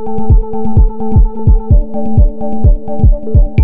Thank you.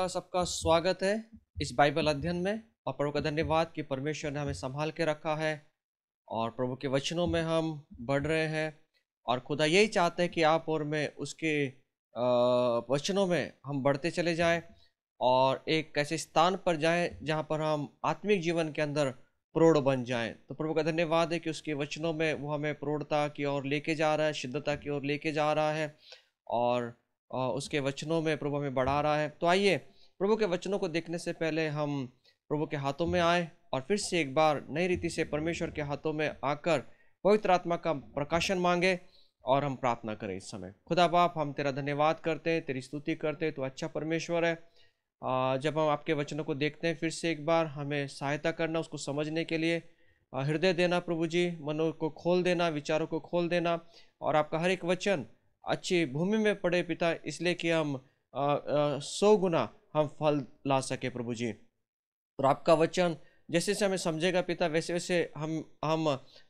आपका सबका स्वागत है इस बाइबल अध्ययन में और प्रभु का धन्यवाद कि परमेश्वर ने हमें संभाल के रखा है और प्रभु के वचनों में हम बढ़ रहे हैं और खुदा यही चाहते हैं कि आप और मैं उसके वचनों में हम बढ़ते चले जाएं और एक ऐसे स्थान पर जाएं जहां पर हम आत्मिक जीवन के अंदर प्रौढ़ बन जाएं तो प्रभु का धन्यवाद है कि उसके वचनों में वो हमें प्रौढ़ता की ओर लेके जा रहा है शिद्धता की ओर लेके जा रहा है और उसके वचनों में प्रभु हमें बढ़ा रहा है तो आइए प्रभु के वचनों को देखने से पहले हम प्रभु के हाथों में आए और फिर से एक बार नई रीति से परमेश्वर के हाथों में आकर पवित्र आत्मा का प्रकाशन मांगे और हम प्रार्थना करें इस समय खुदा बाप हम तेरा धन्यवाद करते हैं तेरी स्तुति करते हैं तो अच्छा परमेश्वर है जब हम आपके वचनों को देखते हैं फिर से एक बार हमें सहायता करना उसको समझने के लिए हृदय देना प्रभु जी मनो को खोल देना विचारों को खोल देना और आपका हर एक वचन अच्छी भूमि में पड़े पिता इसलिए कि हम सौ गुना हम फल ला सके प्रभु जी और आपका वचन जैसे जैसे हमें समझेगा पिता वैसे वैसे हम हम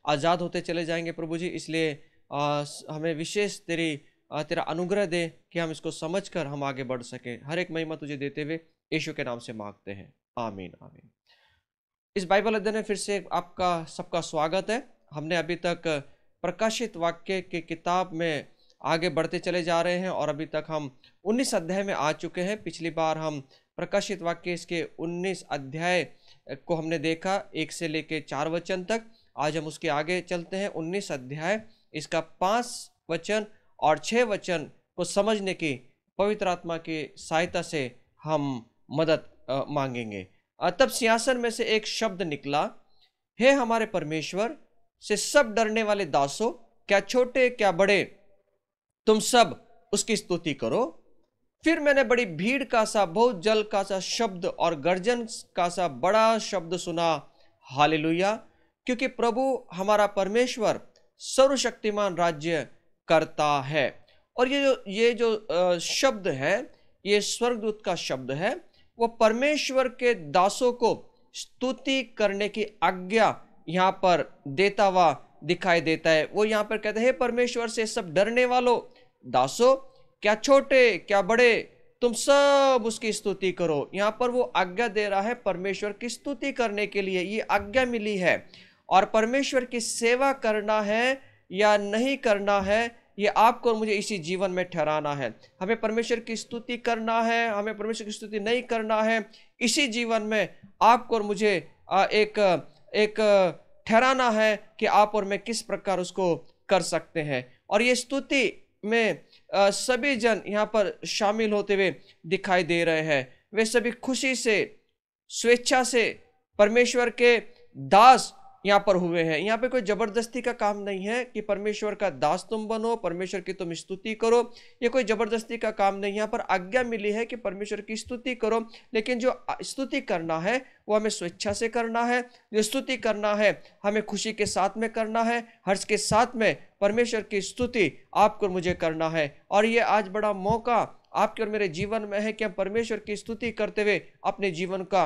आज़ाद होते चले जाएंगे प्रभु जी इसलिए आ, हमें विशेष तेरी आ, तेरा अनुग्रह दे कि हम इसको समझ कर हम आगे बढ़ सकें हर एक महिमा तुझे देते हुए यीशु के नाम से मांगते हैं आमीन आमीन इस बाइबल अध्ययन में फिर से आपका सबका स्वागत है हमने अभी तक प्रकाशित वाक्य की किताब में आगे बढ़ते चले जा रहे हैं और अभी तक हम 19 अध्याय में आ चुके हैं पिछली बार हम प्रकाशित वाक्य इसके 19 अध्याय को हमने देखा एक से लेकर चार वचन तक आज हम उसके आगे चलते हैं उन्नीस अध्याय इसका पाँच वचन और छः वचन को समझने की पवित्र आत्मा की सहायता से हम मदद मांगेंगे तब सिंहासन में से एक शब्द निकला हे हमारे परमेश्वर से सब डरने वाले दासों क्या छोटे क्या बड़े तुम सब उसकी स्तुति करो फिर मैंने बड़ी भीड़ का सा बहुत जल का सा शब्द और गर्जन का सा बड़ा शब्द सुना हालेलुया क्योंकि प्रभु हमारा परमेश्वर सर्वशक्तिमान राज्य करता है और ये जो ये जो शब्द है ये स्वर्गदूत का शब्द है वो परमेश्वर के दासों को स्तुति करने की आज्ञा यहाँ पर देता हुआ दिखाई देता है वो यहाँ पर कहते हैं परमेश्वर से सब डरने वालों दासो क्या छोटे क्या बड़े तुम सब उसकी स्तुति करो यहाँ पर वो आज्ञा दे रहा है परमेश्वर की स्तुति करने के लिए ये आज्ञा मिली है और परमेश्वर की सेवा करना है या नहीं करना है ये आपको और मुझे इसी जीवन में ठहराना है हमें परमेश्वर की स्तुति करना है हमें परमेश्वर की स्तुति नहीं करना है इसी जीवन में आपको और मुझे एक एक ठहराना है कि आप और मैं किस प्रकार उसको कर सकते हैं और ये स्तुति में सभी जन यहाँ पर शामिल होते हुए दिखाई दे रहे हैं वे सभी खुशी से स्वेच्छा से परमेश्वर के दास यहाँ पर हुए हैं यहाँ पे कोई जबरदस्ती का काम नहीं है कि परमेश्वर का दास तुम बनो परमेश्वर की तुम स्तुति करो ये कोई जबरदस्ती का काम नहीं यहाँ पर आज्ञा मिली है कि परमेश्वर की स्तुति करो लेकिन जो स्तुति करना है वो हमें स्वेच्छा से करना है जो स्तुति करना है हमें खुशी के साथ में करना है हर्ष के साथ में परमेश्वर की स्तुति आपको मुझे करना है और ये आज बड़ा मौका आपके और मेरे जीवन में है कि हम परमेश्वर की स्तुति करते हुए अपने जीवन का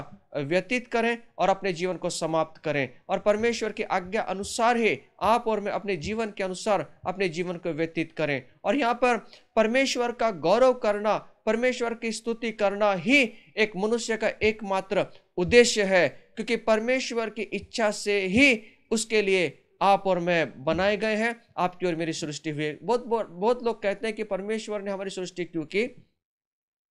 व्यतीत करें और अपने जीवन को समाप्त करें और परमेश्वर की आज्ञा अनुसार ही आप और मैं अपने जीवन के अनुसार अपने जीवन को व्यतीत करें और यहाँ पर परमेश्वर का गौरव करना परमेश्वर की स्तुति करना ही एक मनुष्य का एकमात्र उद्देश्य है क्योंकि परमेश्वर की इच्छा से ही उसके लिए आप और मैं बनाए गए हैं आपकी और मेरी सृष्टि हुई बहुत बहुत, लोग कहते हैं कि परमेश्वर ने हमारी सृष्टि क्यों की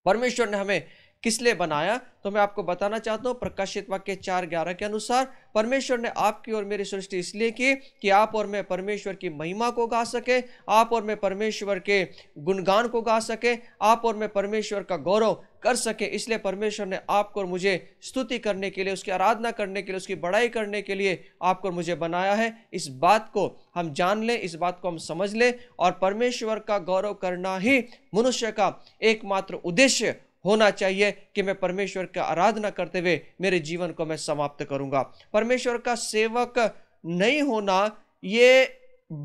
परमेश्वर ने हमें किस लिए बनाया तो मैं आपको बताना चाहता हूँ प्रकाशित वाक्य चार ग्यारह के अनुसार परमेश्वर ने आपकी और मेरी सृष्टि इसलिए की कि आप और मैं परमेश्वर की महिमा को गा सके आप और मैं परमेश्वर के गुणगान को गा सके आप और मैं परमेश्वर का गौरव कर सके इसलिए परमेश्वर ने आपको और मुझे स्तुति करने के लिए उसकी आराधना करने के लिए उसकी बड़ाई करने के लिए आपको और मुझे बनाया है इस बात को हम जान लें इस बात को हम समझ लें और परमेश्वर का गौरव करना ही मनुष्य का एकमात्र उद्देश्य होना चाहिए कि मैं परमेश्वर की आराधना करते हुए मेरे जीवन को मैं समाप्त करूंगा परमेश्वर का सेवक नहीं होना ये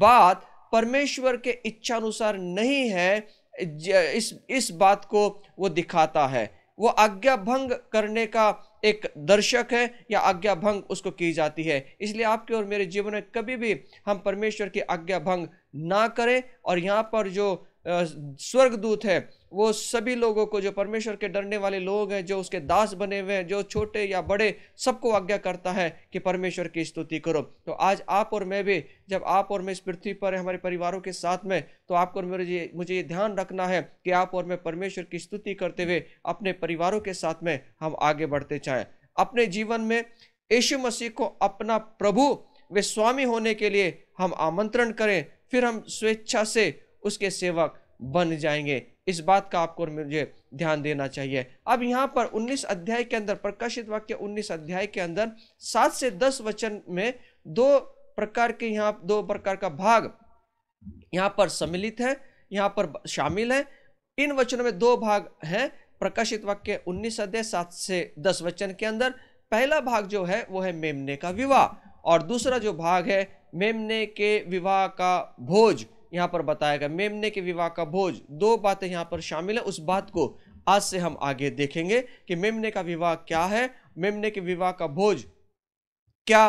बात परमेश्वर के इच्छानुसार नहीं है इस इस बात को वो दिखाता है वो आज्ञा भंग करने का एक दर्शक है या आज्ञा भंग उसको की जाती है इसलिए आपके और मेरे जीवन में कभी भी हम परमेश्वर की आज्ञा भंग ना करें और यहाँ पर जो स्वर्गदूत है वो सभी लोगों को जो परमेश्वर के डरने वाले लोग हैं जो उसके दास बने हुए हैं जो छोटे या बड़े सबको आज्ञा करता है कि परमेश्वर की स्तुति करो तो आज आप और मैं भी जब आप और मैं इस पृथ्वी पर है हमारे परिवारों के साथ में तो आपको और मुझे मुझे ये ध्यान रखना है कि आप और मैं परमेश्वर की स्तुति करते हुए अपने परिवारों के साथ में हम आगे बढ़ते चाहें अपने जीवन में यशु मसीह को अपना प्रभु वे स्वामी होने के लिए हम आमंत्रण करें फिर हम स्वेच्छा से उसके सेवक बन जाएंगे इस बात का आपको और मुझे ध्यान देना चाहिए अब यहाँ पर 19 अध्याय के अंदर प्रकाशित वाक्य 19 अध्याय के अंदर सात से दस वचन में दो प्रकार के यहाँ दो प्रकार का भाग यहाँ पर सम्मिलित है यहाँ पर शामिल है इन वचनों में दो भाग हैं प्रकाशित वाक्य 19 अध्याय सात से दस वचन के अंदर पहला भाग जो है वो है मेमने का विवाह और दूसरा जो भाग है मेमने के विवाह का भोज यहाँ पर बताया गया मेमने के विवाह का भोज दो बातें यहाँ पर शामिल है उस बात को आज से हम आगे देखेंगे कि मेमने का विवाह क्या है मेमने के विवाह का भोज क्या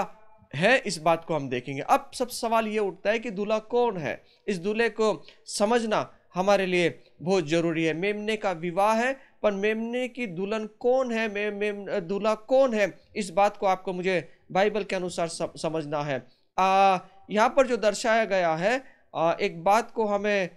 है इस बात को हम देखेंगे अब सब सवाल ये उठता है कि दूल्हा कौन है इस दूल्हे को समझना हमारे लिए बहुत ज़रूरी है मेमने का विवाह है पर मेमने की दुल्हन कौन है मेम दूल्हा कौन है इस बात को आपको मुझे बाइबल के अनुसार समझना है आ, यहाँ पर जो दर्शाया गया है एक बात को हमें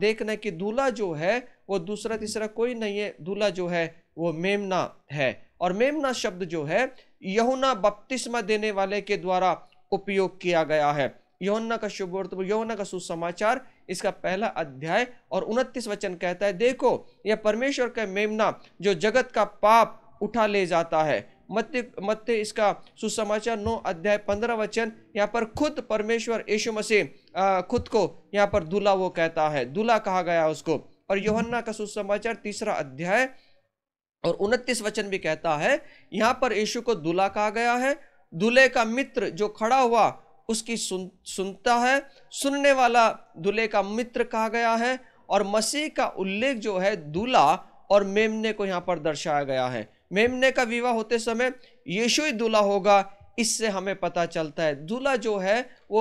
देखना है कि दूल्हा जो है वो दूसरा तीसरा कोई नहीं है दूल्हा जो है वो मेमना है और मेमना शब्द जो है यहुना बपतिस्मा देने वाले के द्वारा उपयोग किया गया है यौना का वर्तमान यहुना का सुसमाचार इसका पहला अध्याय और उनतीस वचन कहता है देखो यह परमेश्वर का मेमना जो जगत का पाप उठा ले जाता है मत्य मत्ते इसका सुसमाचार नौ अध्याय पंद्रह वचन यहाँ पर खुद परमेश्वर यशु मसीह खुद को यहाँ पर दूल्हा वो कहता है दूल्हा कहा गया उसको और योहन्ना का सुसमाचार तीसरा अध्याय और उनतीस वचन भी कहता है यहाँ पर यीशु को दूल्हा कहा गया है दूल्हे का मित्र जो खड़ा हुआ उसकी सुन सुनता है सुनने वाला दूल्हे का मित्र कहा गया है और मसीह का उल्लेख जो है दूल्हा और मेमने को यहाँ पर दर्शाया गया है मेमने का विवाह होते समय यीशु ही दूल्हा होगा इससे हमें पता चलता है दूल्हा जो है वो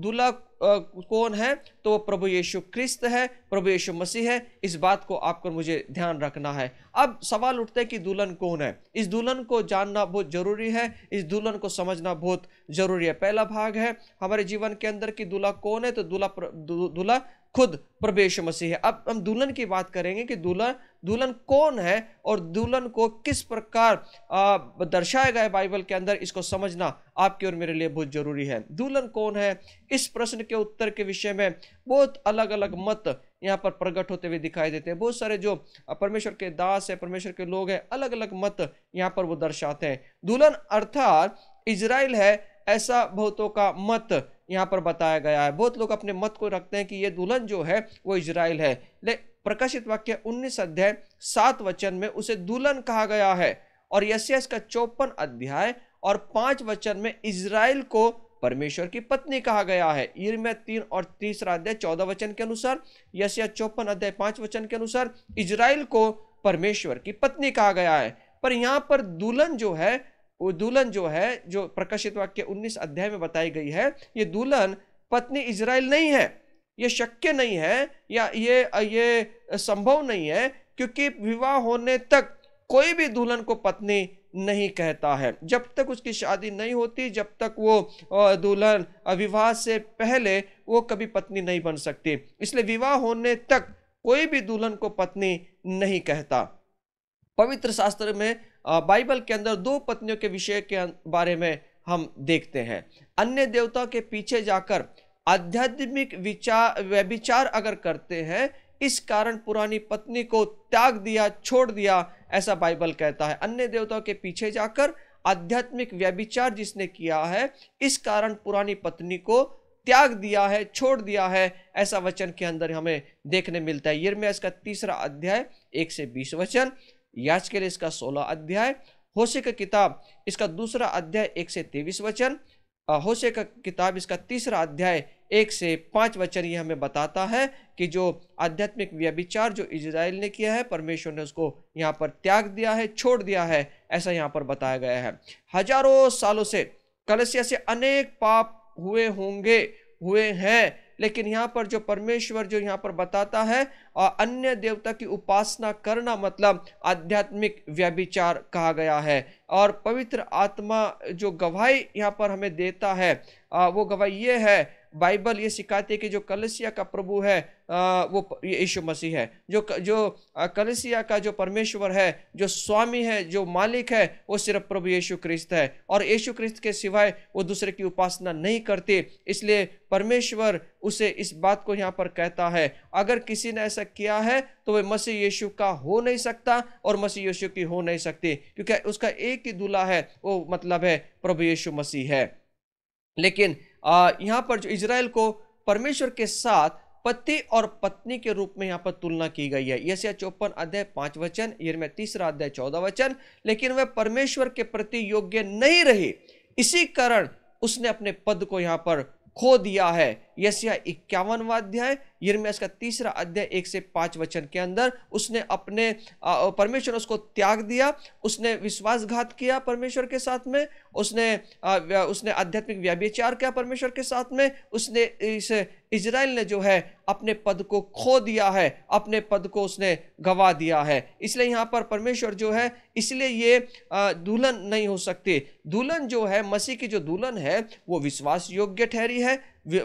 दूल्हा कौन है तो वो प्रभु यीशु क्रिस्त है प्रभु यीशु मसीह है इस बात को आपको मुझे ध्यान रखना है अब सवाल उठता है कि दुल्हन कौन है इस दुल्हन को जानना बहुत ज़रूरी है इस दुल्हन को समझना बहुत ज़रूरी है पहला भाग है हमारे जीवन के अंदर कि दूल्हा कौन है तो दूल्हा दूल्हा खुद प्रवेश मसीह है अब हम दुल्हन की बात करेंगे कि दुल्हन दुल्हन कौन है और दुल्हन को किस प्रकार दर्शाया गया बाइबल के अंदर इसको समझना आपके और मेरे लिए बहुत जरूरी है दुल्हन कौन है इस प्रश्न के उत्तर के विषय में बहुत अलग अलग मत यहाँ पर प्रकट होते हुए दिखाई देते हैं बहुत सारे जो परमेश्वर के दास है परमेश्वर के लोग हैं अलग अलग मत यहाँ पर वो दर्शाते हैं दुल्हन अर्थात इजराइल है ऐसा बहुतों का मत यहाँ पर बताया गया है बहुत लोग अपने मत को रखते हैं कि ये दुल्हन जो है वो इजराइल है ले प्रकाशित वाक्य उन्नीस अध्याय सात वचन में उसे दुल्हन कहा गया है और यसियस का चौपन अध्याय और पांच वचन में इसराइल को परमेश्वर की पत्नी कहा गया है इर्म्या तीन और तीसरा अध्याय चौदह वचन के अनुसार यशिया चौपन अध्याय पांच वचन के अनुसार इजराइल को परमेश्वर की पत्नी कहा गया है पर यहाँ पर दुल्हन जो है वो दुल्हन जो है जो प्रकाशित वाक्य 19 अध्याय में बताई गई है ये दुल्हन पत्नी इजराइल नहीं है ये शक्य नहीं है या ये ये संभव नहीं है क्योंकि विवाह होने तक कोई भी दुल्हन को पत्नी नहीं कहता है जब तक उसकी शादी नहीं होती जब तक वो दुल्हन विवाह से पहले वो कभी पत्नी नहीं बन सकती इसलिए विवाह होने तक कोई भी दुल्हन को पत्नी नहीं कहता पवित्र शास्त्र में बाइबल के अंदर दो पत्नियों के विषय के अं, बारे में हम देखते हैं अन्य देवता के पीछे जाकर आध्यात्मिक विचार व्यभिचार अगर करते हैं इस कारण पुरानी पत्नी को त्याग दिया छोड़ दिया ऐसा बाइबल कहता है अन्य देवताओं के पीछे जाकर आध्यात्मिक व्यभिचार जिसने किया है इस कारण पुरानी पत्नी को त्याग दिया है छोड़ दिया है ऐसा वचन के अंदर हमें देखने मिलता है यिर्मयाह इसका तीसरा अध्याय एक से बीस वचन याचकेल इसका सोलह अध्याय होशे का किताब इसका दूसरा अध्याय एक से तेईस वचन होशे का किताब इसका तीसरा अध्याय एक से पाँच वचन ये हमें बताता है कि जो आध्यात्मिक व्यभिचार जो इजराइल ने किया है परमेश्वर ने उसको यहाँ पर त्याग दिया है छोड़ दिया है ऐसा यहाँ पर बताया गया है हजारों सालों से कलशिया से अनेक पाप हुए होंगे हुए हैं लेकिन यहाँ पर जो परमेश्वर जो यहाँ पर बताता है और अन्य देवता की उपासना करना मतलब आध्यात्मिक व्यभिचार कहा गया है और पवित्र आत्मा जो गवाही यहाँ पर हमें देता है वो गवाही ये है बाइबल ये सिखाती है कि जो कलसिया का प्रभु है आ, वो यीशु मसीह है जो जो कलसिया का जो परमेश्वर है जो स्वामी है जो मालिक है वो सिर्फ प्रभु यीशु क्रिस्त है और यीशु क्रिस्त के सिवाय वो दूसरे की उपासना नहीं करते इसलिए परमेश्वर उसे इस बात को यहाँ पर कहता है अगर किसी ने ऐसा किया है तो वह मसीह यीशु का हो नहीं सकता और मसीह यीशु की हो नहीं सकती क्योंकि उसका एक ही दूल्हा है वो मतलब है प्रभु यीशु मसीह है लेकिन यहाँ पर जो इसराइल को परमेश्वर के साथ पति और पत्नी के रूप में यहाँ पर तुलना की गई है यसिया चौपन अध्याय पांच वचन में तीसरा अध्याय चौदह वचन लेकिन वह परमेश्वर के प्रति योग्य नहीं रही इसी कारण उसने अपने पद को यहाँ पर खो दिया है यशिया इक्यावनवा अध्याय यर्मियास का तीसरा अध्याय एक से पाँच वचन के अंदर उसने अपने परमेश्वर उसको त्याग दिया उसने विश्वासघात किया परमेश्वर के साथ में उसने उसने आध्यात्मिक व्याभिचार किया परमेश्वर के साथ में उसने इस इजराइल ने जो है अपने पद को खो दिया है अपने पद को उसने गवा दिया है इसलिए यहाँ पर परमेश्वर जो है इसलिए ये दुल्हन नहीं हो सकती दुल्हन जो है मसीह की जो दुल्हन है वो विश्वास योग्य ठहरी है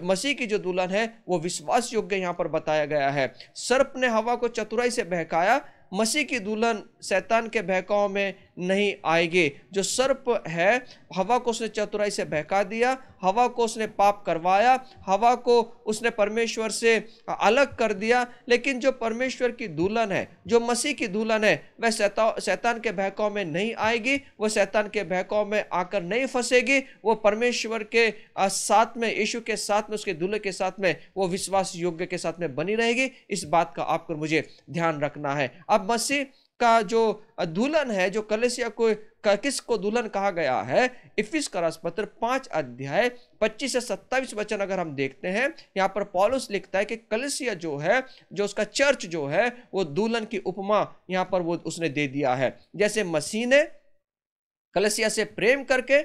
मसीह की जो दुल्हन है वो विश्वास योग्य यहाँ पर बताया गया है सर्प ने हवा को चतुराई से बहकाया मसीह की दुल्हन शैतान के बहकाव में नहीं आएगी जो सर्प है हवा को उसने चतुराई से बहका दिया हवा को उसने पाप करवाया हवा को उसने परमेश्वर से अलग कर दिया लेकिन जो परमेश्वर की दुल्हन है जो मसीह की दुल्हन है वह शैतान के बहकाव में नहीं आएगी वह शैतान के बहकाव में आकर नहीं फंसेगी वो परमेश्वर के साथ में यीशु के साथ में उसके दूल्हे के साथ में वो विश्वास योग्य के साथ में बनी रहेगी इस बात का आपको मुझे ध्यान रखना है अब अब मसीह का जो दुल्हन है जो कलेसिया को किस को दुल्हन कहा गया है इफिस का पत्र पांच अध्याय पच्चीस से सत्ताईस वचन अगर हम देखते हैं यहाँ पर पॉलुस लिखता है कि कलसिया जो है जो उसका चर्च जो है वो दुल्हन की उपमा यहाँ पर वो उसने दे दिया है जैसे मसीह ने कलसिया से प्रेम करके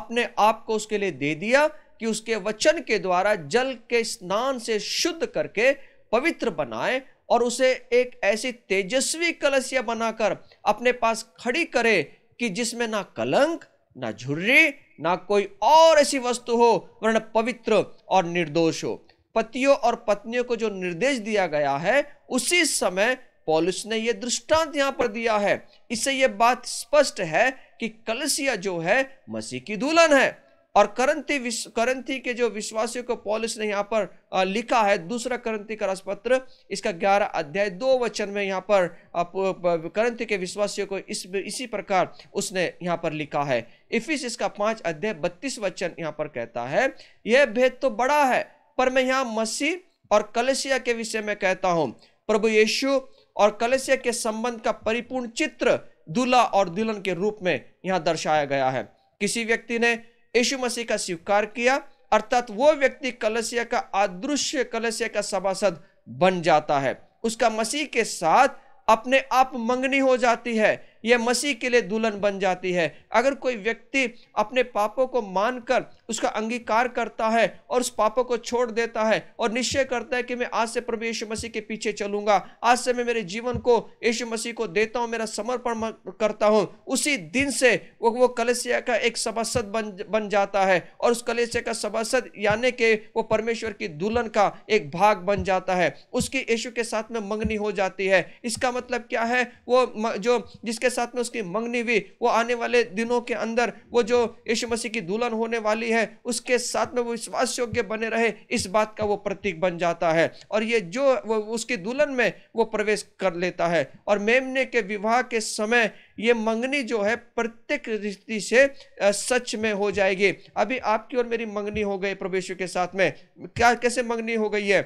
अपने आप को उसके लिए दे दिया कि उसके वचन के द्वारा जल के स्नान से शुद्ध करके पवित्र बनाए और उसे एक ऐसी तेजस्वी कलशिया बनाकर अपने पास खड़ी करे कि जिसमें ना कलंक ना झुर्री ना कोई और ऐसी वस्तु हो वर्ण पवित्र और निर्दोष हो पतियों और पत्नियों को जो निर्देश दिया गया है उसी समय पॉलिस ने यह दृष्टांत यहाँ पर दिया है इससे यह बात स्पष्ट है कि कलसिया जो है मसीह की दुल्हन है और करंती करंती के जो विश्वासियों को पॉलिस ने यहाँ पर लिखा है दूसरा करंती का राजपत्र इसका ग्यारह अध्याय दो वचन में यहाँ पर करंती के विश्वासियों को इस इसी प्रकार उसने यहाँ पर लिखा है इफिस इसका पांच अध्याय बत्तीस वचन यहाँ पर कहता है यह भेद तो बड़ा है पर मैं यहाँ मसीह और कलशिया के विषय में कहता हूँ प्रभु यीशु और कलशिया के संबंध का परिपूर्ण चित्र दूल्हा और दुल्हन के रूप में यहाँ दर्शाया गया है किसी व्यक्ति ने यीशु मसीह का स्वीकार किया अर्थात वो व्यक्ति कलश्य का अदृश्य कलश्य का सभासद बन जाता है उसका मसीह के साथ अपने आप मंगनी हो जाती है यह मसीह के लिए दुल्हन बन जाती है अगर कोई व्यक्ति अपने पापों को मानकर उसका अंगीकार करता है और उस पापों को छोड़ देता है और निश्चय करता है कि मैं आज से प्रभु यीशु मसीह के पीछे चलूँगा आज से मैं मेरे जीवन को यीशु मसीह को देता हूँ मेरा समर्पण करता हूँ उसी दिन से वो वो कलसिया का एक सभासद बन बन जाता है और उस कलसिया का सभासद यानी कि वो परमेश्वर की दुल्हन का एक भाग बन जाता है उसकी यीशु के साथ में मंगनी हो जाती है इसका मतलब क्या है वो जो जिसके साथ में उसकी मंगनी हुई वो आने वाले दिनों के अंदर वो जो यीशु मसीह की दुल्हन होने वाली है उसके साथ में वो विश्वास योग्य बने रहे इस बात का वो प्रतीक बन जाता है और ये जो वो उसकी दुल्हन में वो प्रवेश कर लेता है और मेमने के विवाह के समय ये मंगनी जो है प्रत्येक रिश्ते से सच में हो जाएगी अभी आपकी और मेरी मंगनी हो गई प्रवेश के साथ में क्या कैसे मंगनी हो गई है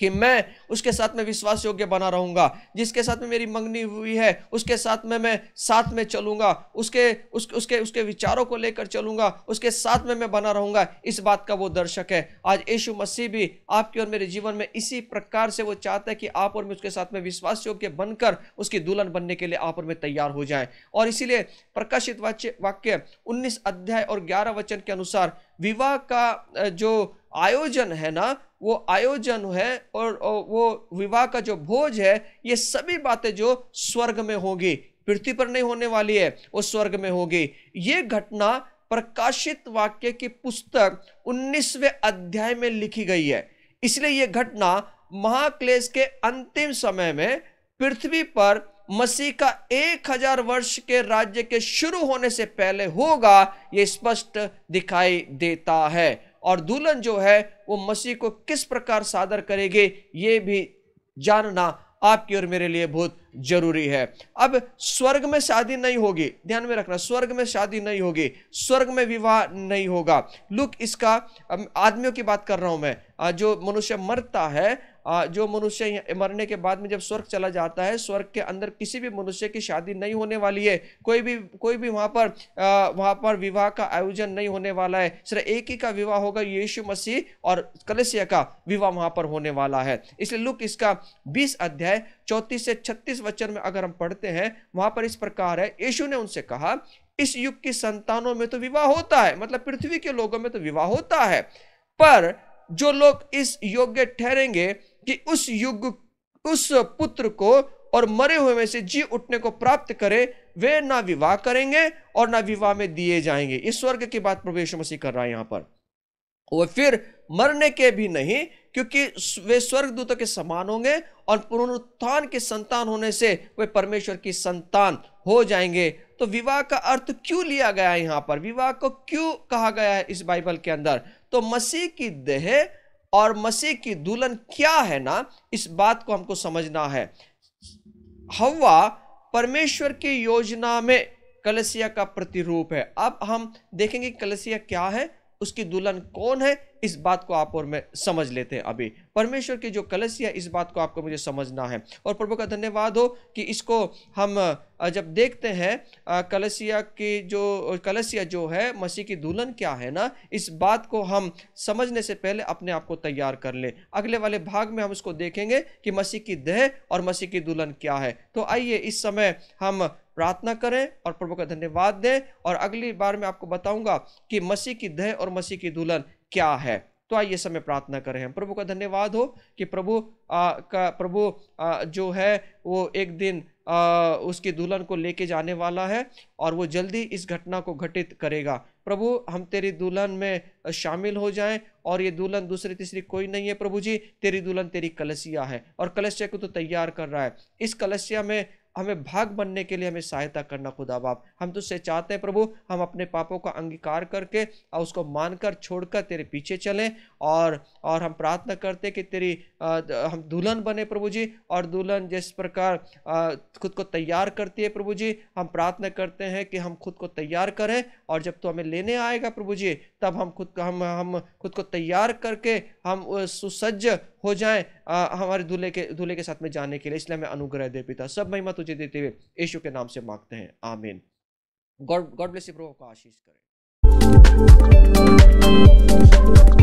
कि मैं उसके साथ में विश्वास योग्य बना रहूंगा जिसके साथ में मेरी मंगनी हुई है उसके साथ में मैं साथ में चलूंगा उसके उस, उसके उसके विचारों को लेकर चलूंगा उसके साथ में मैं बना रहूंगा इस बात का वो दर्शक है आज यीशु मसीह भी आपके और मेरे जीवन में इसी प्रकार से वो चाहता है कि आप और मैं उसके साथ में विश्वास योग्य बनकर उसकी दुल्हन बनने के लिए आप और मैं तैयार हो जाए और इसीलिए प्रकाशित वाक्य उन्नीस अध्याय और ग्यारह वचन के अनुसार विवाह का जो आयोजन है ना वो आयोजन है और वो विवाह का जो भोज है ये सभी बातें जो स्वर्ग में होगी पृथ्वी पर नहीं होने वाली है वो स्वर्ग में होगी ये घटना प्रकाशित वाक्य की पुस्तक 19वें अध्याय में लिखी गई है इसलिए यह घटना महाक्लेश के अंतिम समय में पृथ्वी पर मसीह का एक हजार वर्ष के राज्य के शुरू होने से पहले होगा ये स्पष्ट दिखाई देता है और दुल्हन जो है वो मसीह को किस प्रकार सादर करेगी ये भी जानना आपकी और मेरे लिए बहुत जरूरी है अब स्वर्ग में शादी नहीं होगी ध्यान में रखना स्वर्ग में शादी नहीं होगी स्वर्ग में विवाह नहीं होगा लुक इसका आदमियों की बात कर रहा हूं मैं जो मनुष्य मरता है जो मनुष्य मरने के बाद में जब स्वर्ग चला जाता है स्वर्ग के अंदर किसी भी मनुष्य की शादी नहीं होने वाली है कोई भी कोई भी वहाँ पर वहाँ पर विवाह का आयोजन नहीं होने वाला है सिर्फ एक ही का विवाह होगा यीशु मसीह और कलशिया का विवाह वहाँ पर होने वाला है इसलिए लुक इसका बीस अध्याय चौंतीस से छत्तीस वचन में अगर हम पढ़ते हैं वहाँ पर इस प्रकार है यीशु ने उनसे कहा इस युग की संतानों में तो विवाह होता है मतलब पृथ्वी के लोगों में तो विवाह होता है पर जो लोग इस योग्य ठहरेंगे कि उस युग उस पुत्र को और मरे हुए में से जी उठने को प्राप्त करें वे ना विवाह करेंगे और ना विवाह में दिए जाएंगे इस स्वर्ग की बात प्रवेश मसीह कर रहा है यहां पर वो फिर मरने के भी नहीं क्योंकि वे दूतों के समान होंगे और पुनरुत्थान के संतान होने से वे परमेश्वर की संतान हो जाएंगे तो विवाह का अर्थ क्यों लिया गया है यहाँ पर विवाह को क्यों कहा गया है इस बाइबल के अंदर तो मसीह की देह और मसीह की दुल्हन क्या है ना इस बात को हमको समझना है हवा परमेश्वर की योजना में कलसिया का प्रतिरूप है अब हम देखेंगे कलसिया क्या है उसकी दुल्हन कौन है इस बात को आप और मैं समझ लेते हैं अभी परमेश्वर की जो कलशिया इस बात को आपको मुझे समझना है और प्रभु का धन्यवाद हो कि इसको हम जब देखते हैं कलसिया की जो कलशिया जो है मसीह की दुल्हन क्या है ना इस बात को हम समझने से पहले अपने आप को तैयार कर लें अगले वाले भाग में हम उसको देखेंगे कि मसीह की देह और मसीह की दुल्हन क्या है तो आइए इस समय हम प्रार्थना करें और प्रभु का धन्यवाद दें और अगली बार मैं आपको बताऊंगा कि मसीह की दह और मसीह की दुल्हन क्या है तो आइए समय प्रार्थना करें हम प्रभु का धन्यवाद हो कि प्रभु आ, का प्रभु आ, जो है वो एक दिन आ, उसकी दुल्हन को लेके जाने वाला है और वो जल्दी इस घटना को घटित करेगा प्रभु हम तेरी दुल्हन में शामिल हो जाएं और ये दुल्हन दूसरी तीसरी कोई नहीं है प्रभु जी तेरी दुल्हन तेरी कलसिया है और कलशिया को तो तैयार कर रहा है इस कलसिया में हमें भाग बनने के लिए हमें सहायता करना खुदा बाप हम तुझसे चाहते हैं प्रभु हम अपने पापों का अंगीकार करके और उसको मानकर छोड़कर तेरे पीछे चलें और और हम प्रार्थना करते कि तेरी आ, हम दुल्हन बने प्रभु जी और दुल्हन जिस प्रकार आ, खुद को तैयार करती है प्रभु जी हम प्रार्थना करते हैं कि हम खुद को तैयार करें और जब तो हमें लेने आएगा प्रभु जी तब हम खुद हम हम खुद को तैयार करके हम सुसज्ज हो जाएं आ, हमारे दूल्हे के दूल्हे के साथ में जाने के लिए इसलिए हमें अनुग्रह दे पिता सब महिमा तुझे तुझे देते हुए यीशु के नाम से मांगते हैं आमीन गॉड गॉड ब्लेस यू प्रभु आपको आशीष करें